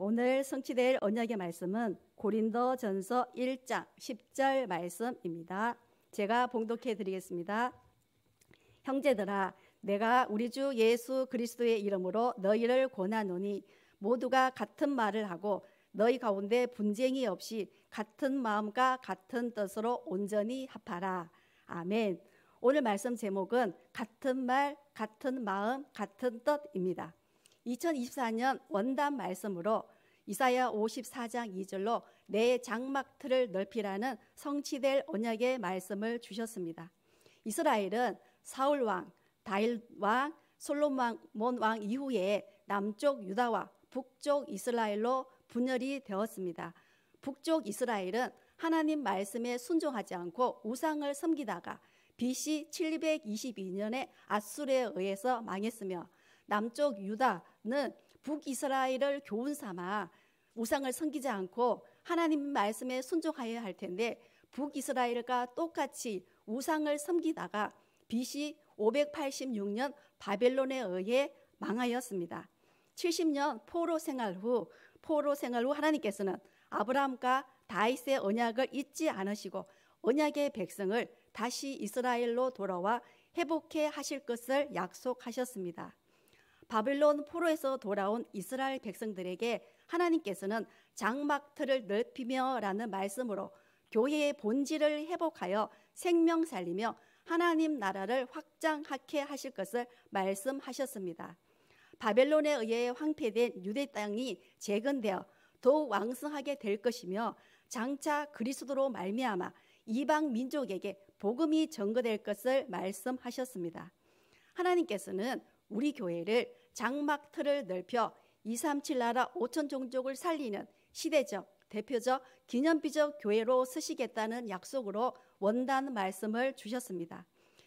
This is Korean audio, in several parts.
오늘 성취될 언약의 말씀은 고린도 전서 1장 10절 말씀입니다. 제가 봉독해 드리겠습니다. 형제들아, 내가 우리 주 예수 그리스도의 이름으로 너희를 권하노니 모두가 같은 말을 하고 너희 가운데 분쟁이 없이 같은 마음과 같은 뜻으로 온전히 합하라. 아멘. 오늘 말씀 제목은 같은 말, 같은 마음, 같은 뜻입니다. 2024년 원단 말씀으로 이사야 54장 2절로 내 장막틀을 넓히라는 성취될 언약의 말씀을 주셨습니다. 이스라엘은 사울 왕, 다일 왕, 솔로몬 왕 이후에 남쪽 유다와 북쪽 이스라엘로 분열이 되었습니다. 북쪽 이스라엘은 하나님 말씀에 순종하지 않고 우상을 섬기다가 BC 722년에 아수르에 의해서 망했으며 남쪽 유다는 북이스라엘을 교훈 삼아 우상을 섬기지 않고 하나님 말씀에 순종하여야 할 텐데 북이스라엘과 똑같이 우상을 섬기다가 BC 586년 바벨론에 의해 망하였습니다. 70년 포로 생활 후 포로 생활 후 하나님께서는 아브라함과 다윗의 언약을 잊지 않으시고 언약의 백성을 다시 이스라엘로 돌아와 회복해 하실 것을 약속하셨습니다. 바빌론 포로에서 돌아온 이스라엘 백성들에게 하나님께서는 장막틀을 넓히며라는 말씀으로 교회의 본질을 회복하여 생명 살리며 하나님 나라를 확장하게 하실 것을 말씀하셨습니다. 바벨론에 의해 황폐된 유대 땅이 재건되어 더욱 왕성하게 될 것이며 장차 그리스도로 말미암아 이방 민족에게 복음이 전거될 것을 말씀하셨습니다. 하나님께서는 우리 교회를 장막 틀을 넓혀 237 나라 5천 종족을 살리는 시대적 대표적 기념비적 교회로 쓰시겠다는 약속으로 원단 말씀을 주셨습니다.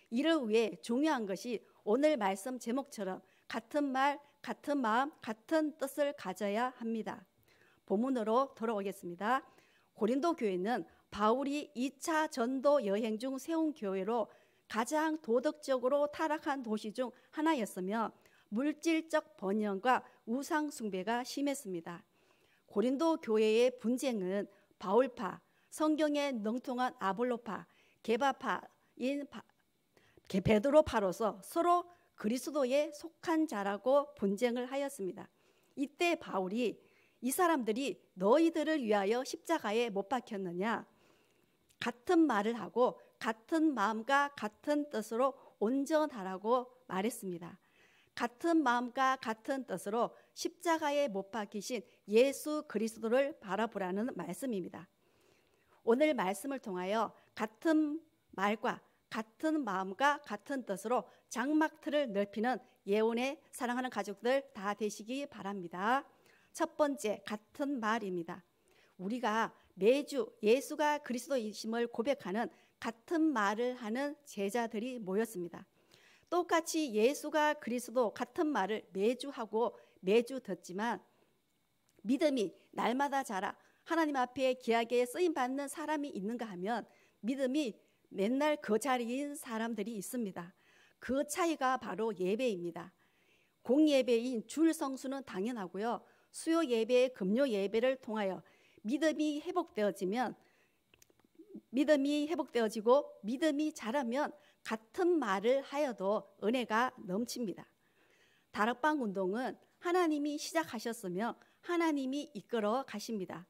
이를 위해 중요한 것이 오늘 말씀 제목처럼 같은 말, 같은 마음, 같은 뜻을 가져야 합니다. 본문으로 돌아오겠습니다. 고린도 교회는 바울이 2차 전도 여행 중 세운 교회로 가장 도덕적으로 타락한 도시 중 하나였으며 물질적 번영과 우상 숭배가 심했습니다. 고린도 교회의 분쟁은 바울파, 성경에 능통한 아볼로파, 개바파인 베드로파로서 서로 그리스도에 속한 자라고 분쟁을 하였습니다. 이때 바울이 이 사람들이 너희들을 위하여 십자가에 못 박혔느냐 같은 말을 하고 같은 마음과 같은 뜻으로 온전하라고 말했습니다. 같은 마음과 같은 뜻으로 십자가에 못 박히신 예수 그리스도를 바라보라는 말씀입니다. 오늘 말씀을 통하여 같은 말과 같은 마음과 같은 뜻으로 장막틀을 넓히는 예언의 사랑하는 가족들 다 되시기 바랍니다. 첫 번째 같은 말입니다. 우리가 매주 예수가 그리스도이심을 고백하는 같은 말을 하는 제자들이 모였습니다. 똑같이 예수가 그리스도 같은 말을 매주 하고 매주 듣지만 믿음이 날마다 자라 하나님 앞에 기하게 쓰임 받는 사람이 있는가 하면 믿음이 맨날 그 자리인 사람들이 있습니다. 그 차이가 바로 예배입니다. 공예배인 줄 성수는 당연하고요. 수요 예배, 금요 예배를 통하여 믿음이 회복되어지면 믿음이 회복되어지고 믿음이 자라면 같은 말을 하여도 은혜가 넘칩니다. 다락방 운동은 하나님이 시작하셨으며 하나님이 이끌어 가십니다.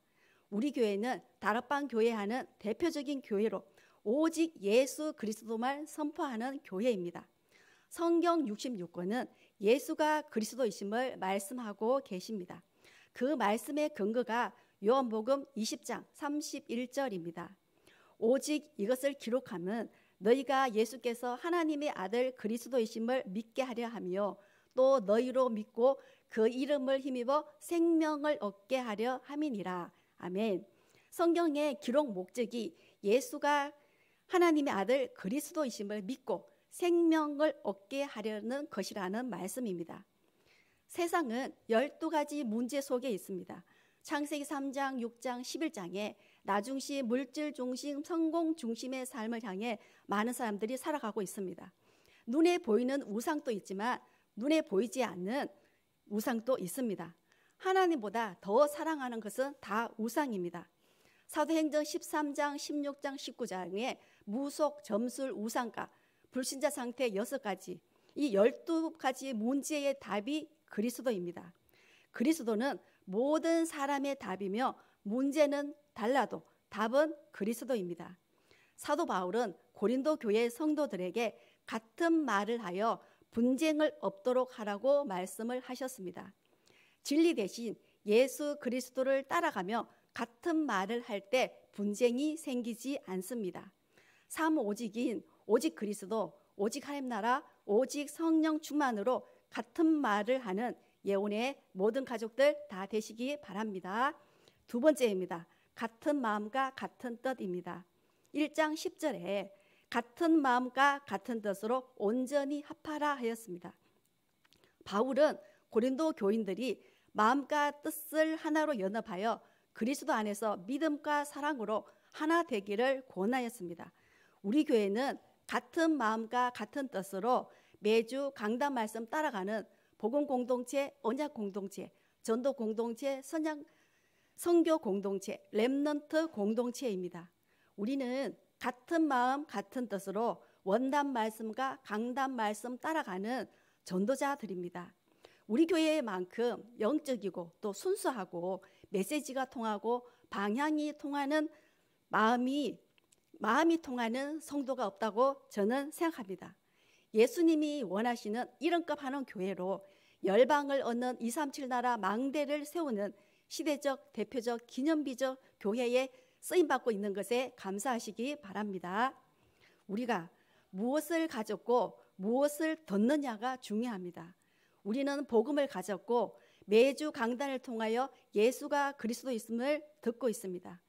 우리 교회는 다락방 교회하는 대표적인 교회로 오직 예수 그리스도만 선포하는 교회입니다. 성경 66권은 예수가 그리스도이심을 말씀하고 계십니다. 그 말씀의 근거가 요한복음 20장 31절입니다. 오직 이것을 기록함은 너희가 예수께서 하나님의 아들 그리스도이심을 믿게 하려 하며 또 너희로 믿고 그 이름을 힘입어 생명을 얻게 하려 함이니라. 아멘. 성경의 기록 목적이 예수가 하나님의 아들 그리스도이심을 믿고 생명을 얻게 하려는 것이라는 말씀입니다. 세상은 12가지 문제 속에 있습니다. 창세기 3장, 6장, 11장에 나중시 물질 중심, 성공 중심의 삶을 향해 많은 사람들이 살아가고 있습니다. 눈에 보이는 우상도 있지만 눈에 보이지 않는 우상도 있습니다. 하나님보다 더 사랑하는 것은 다 우상입니다. 사도행전 13장, 16장, 19장에 무속, 점술, 우상과 불신자 상태 6가지 이 12가지 문제의 답이 그리스도입니다. 그리스도는 모든 사람의 답이며 문제는 달라도 답은 그리스도입니다. 사도 바울은 고린도 교회 성도들에게 같은 말을 하여 분쟁을 없도록 하라고 말씀을 하셨습니다. 진리 대신 예수 그리스도를 따라가며 같은 말을 할 때 분쟁이 생기지 않습니다. 삼 오직인 오직 그리스도, 오직 하임 나라, 오직 성령 충만으로 같은 말을 하는 예원의 모든 가족들 다 되시기 바랍니다. 두 번째입니다. 같은 마음과 같은 뜻입니다. 1장 10절에 같은 마음과 같은 뜻으로 온전히 합하라 하였습니다. 바울은 고린도 교인들이 마음과 뜻을 하나로 연합하여 그리스도 안에서 믿음과 사랑으로 하나 되기를 권하였습니다. 우리 교회는 같은 마음과 같은 뜻으로 매주 강단 말씀 따라가는 복음 공동체, 언약 공동체, 전도 공동체, 선양 성교 공동체, 랩넌트 공동체입니다. 우리는 같은 마음, 같은 뜻으로 원단 말씀과 강단 말씀 따라가는 전도자들입니다. 우리 교회만큼 영적이고 또 순수하고 메시지가 통하고 방향이 통하는 마음이 마음이 통하는 성도가 없다고 저는 생각합니다. 예수님이 원하시는 이름값 하는 교회로 열방을 얻는 237 나라 망대를 세우는 시대적, 대표적, 기념비적 교회에 쓰임받고 있는 것에 감사하시기 바랍니다. 우리가 무엇을 가졌고 무엇을 덧느냐가 중요합니다. 우리는 복음을 가졌고 매주 강단을 통하여 예수가 그리스도 있음을 듣고 있습니다.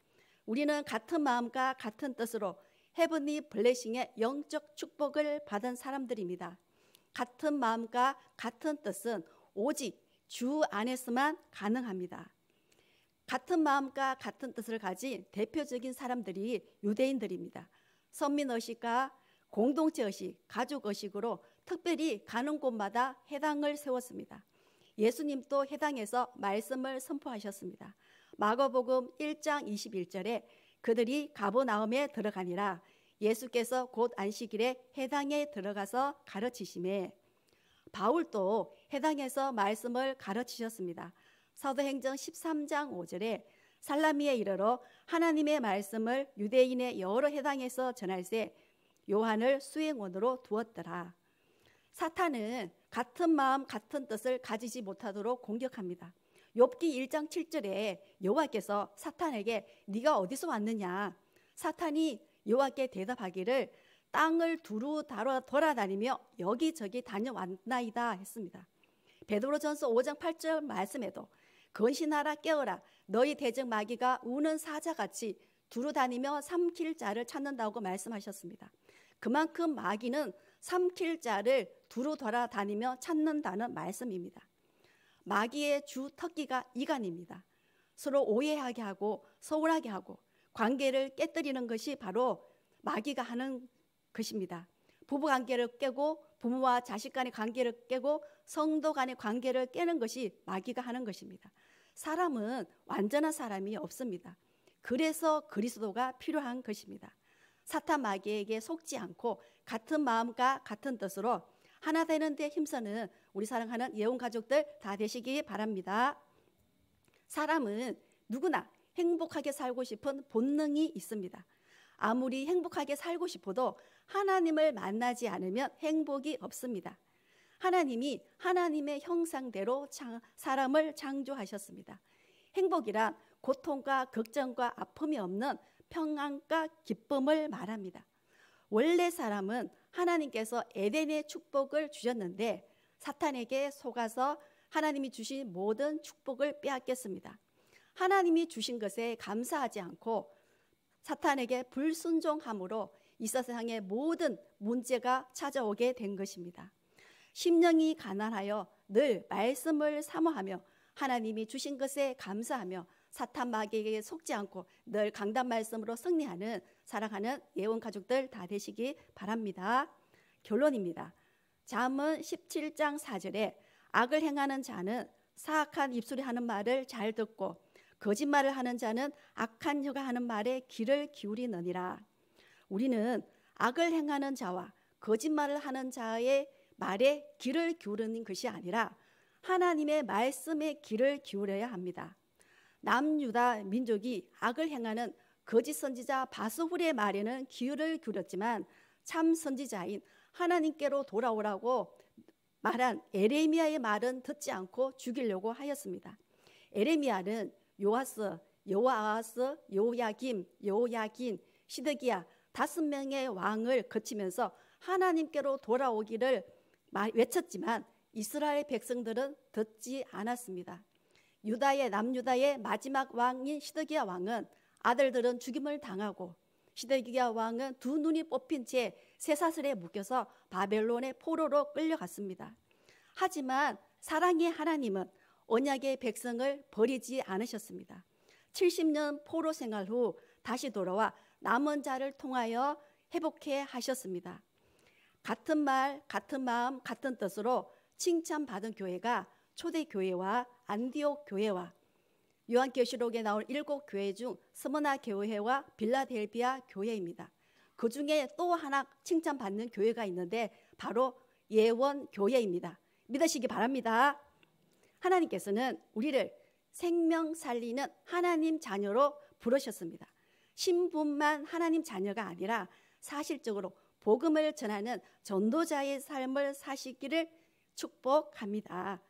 우리는 같은 마음과 같은 뜻으로 헤븐이 블레싱의 영적 축복을 받은 사람들입니다. 같은 마음과 같은 뜻은 오직 주 안에서만 가능합니다. 같은 마음과 같은 뜻을 가진 대표적인 사람들이 유대인들입니다. 선민 의식과 공동체 의식, 가족 의식으로 특별히 가는 곳마다 해당을 세웠습니다. 예수님도 해당에서 말씀을 선포하셨습니다. 마가복음 1장 21절에 그들이 가보나움에 들어가니라 예수께서 곧 안식일에 해당에 들어가서 가르치심에 바울도 해당에서 말씀을 가르치셨습니다. 사도행정 13장 5절에 살라미에 이르러 하나님의 말씀을 유대인의 여러 해당에서 전할세 요한을 수행원으로 두었더라. 사탄은 같은 마음 같은 뜻을 가지지 못하도록 공격합니다. 욥기 1장 7절에 여호와께서 사탄에게 네가 어디서 왔느냐 사탄이 여호와께 대답하기를 땅을 두루 다뤄 돌아다니며 여기저기 다녀왔나이다 했습니다. 베드로전서 5장 8절 말씀에도 건신하라 깨어라 너희 대적 마귀가 우는 사자같이 두루 다니며 삼킬 자를 찾는다고 말씀하셨습니다. 그만큼 마귀는 삼킬 자를 두루 돌아다니며 찾는다는 말씀입니다. 마귀의 주 특기가 이간입니다. 서로 오해하게 하고 서운하게 하고 관계를 깨뜨리는 것이 바로 마귀가 하는 것입니다. 부부 관계를 깨고 부모와 자식 간의 관계를 깨고 성도 간의 관계를 깨는 것이 마귀가 하는 것입니다. 사람은 완전한 사람이 없습니다. 그래서 그리스도가 필요한 것입니다. 사탄 마귀에게 속지 않고 같은 마음과 같은 뜻으로 하나 되는 데 힘쓰는 우리 사랑하는 예원 가족들 다 되시기 바랍니다. 사람은 누구나 행복하게 살고 싶은 본능이 있습니다. 아무리 행복하게 살고 싶어도 하나님을 만나지 않으면 행복이 없습니다. 하나님이 하나님의 형상대로 사람을 창조하셨습니다. 행복이란 고통과 걱정과 아픔이 없는 평안과 기쁨을 말합니다. 원래 사람은 하나님께서 에덴의 축복을 주셨는데 사탄에게 속아서 하나님이 주신 모든 축복을 빼앗겼습니다. 하나님이 주신 것에 감사하지 않고 사탄에게 불순종함으로 이 세상의 모든 문제가 찾아오게 된 것입니다. 심령이 가난하여 늘 말씀을 사모하며 하나님이 주신 것에 감사하며 사탄 마귀에게 속지 않고 늘 강단 말씀으로 승리하는 사랑하는 예원 가족들 다 되시기 바랍니다. 결론입니다. 잠언 17장 4절에 악을 행하는 자는 사악한 입술이 하는 말을 잘 듣고 거짓말을 하는 자는 악한 혀가 하는 말에 귀를 기울이느니라. 우리는 악을 행하는 자와 거짓말을 하는 자의 말에 귀를 기울이는 것이 아니라 하나님의 말씀에 귀를 기울여야 합니다. 남유다 민족이 악을 행하는 거짓 선지자 바스훌의 말에는 귀를 기울였지만 참 선지자인 하나님께로 돌아오라고 말한 에레미야의 말은 듣지 않고 죽이려고 하였습니다. 에레미야는 요하스, 여호스여야김여야긴 시드기야 다섯 명의 왕을 거치면서 하나님께로 돌아오기를 외쳤지만 이스라엘 백성들은 듣지 않았습니다. 유다의 남유다의 마지막 왕인 시드기야 왕은 아들들은 죽임을 당하고 시드기야 왕은 두 눈이 뽑힌 채 쇠사슬에 묶여서 바벨론의 포로로 끌려갔습니다. 하지만 사랑의 하나님은 언약의 백성을 버리지 않으셨습니다. 70년 포로 생활 후 다시 돌아와 남은 자를 통하여 회복해 하셨습니다. 같은 말, 같은 마음, 같은 뜻으로 칭찬받은 교회가 초대교회와 안디옥 교회와 요한계시록에 나올 일곱 교회 중 스모나 교회와 빌라델비아 교회입니다. 그 중에 또 하나 칭찬받는 교회가 있는데 바로 예원 교회입니다. 믿으시기 바랍니다. 하나님께서는 우리를 생명 살리는 하나님 자녀로 부르셨습니다. 신분만 하나님 자녀가 아니라 사실적으로 복음을 전하는 전도자의 삶을 사시기를 축복합니다.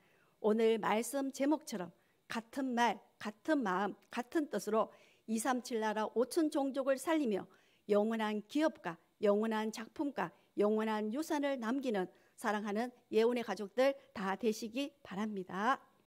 오늘 말씀 제목처럼 같은 말, 같은 마음, 같은 뜻으로 237 나라 5천 종족을 살리며 영원한 기업과 영원한 작품과 영원한 유산을 남기는 사랑하는 예원의 가족들 다 되시기 바랍니다.